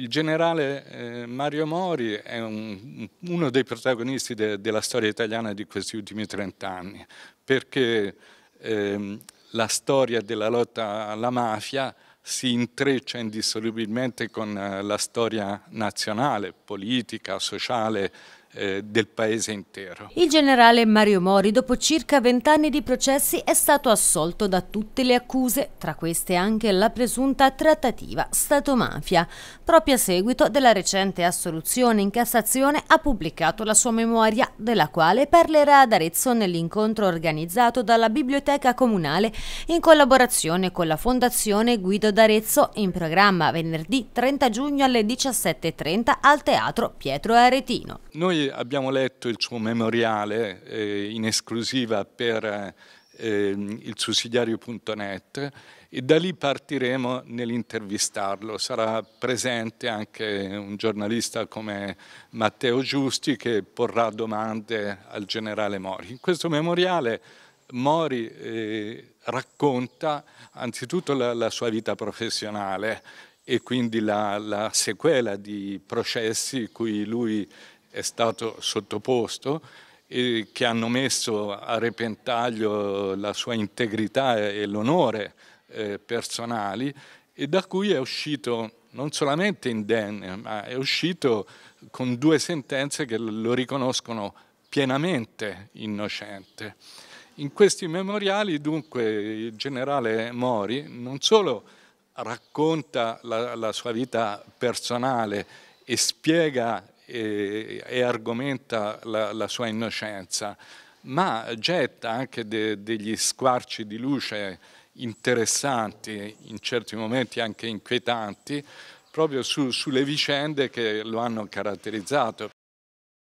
Il generale eh, Mario Mori è un, uno dei protagonisti de, della storia italiana di questi ultimi trent'anni, perché eh, la storia della lotta alla mafia si intreccia indissolubilmente con eh, la storia nazionale, politica, sociale eh, del paese intero. Il generale Mario Mori dopo circa vent'anni di processi è stato assolto da tutte le accuse, tra queste anche la presunta trattativa Stato-mafia. Proprio a seguito della recente assoluzione in Cassazione ha pubblicato la sua memoria, della quale parlerà ad Arezzo nell'incontro organizzato dalla Biblioteca Comunale in collaborazione con la Fondazione Guido d'Arezzo in programma venerdì 30 giugno alle 17.30 al Teatro Pietro Aretino. Noi abbiamo letto il suo memoriale eh, in esclusiva per eh, il sussidiario.net e da lì partiremo nell'intervistarlo. Sarà presente anche un giornalista come Matteo Giusti che porrà domande al generale Mori. In questo memoriale Mori eh, racconta anzitutto la, la, sua vita professionale e quindi la, la sequela di processi cui lui è stato sottoposto e che hanno messo a repentaglio la sua integrità e l'onore eh, personali e da cui è uscito non solamente indenne, ma è uscito con due sentenze che lo riconoscono pienamente innocente. In questi memoriali dunque il generale Mori non solo racconta la, la sua vita personale e spiega e, eh, e argomenta la, la, sua innocenza, ma getta anche de, degli squarci di luce interessanti, in certi momenti anche inquietanti, proprio su, sulle vicende che lo hanno caratterizzato.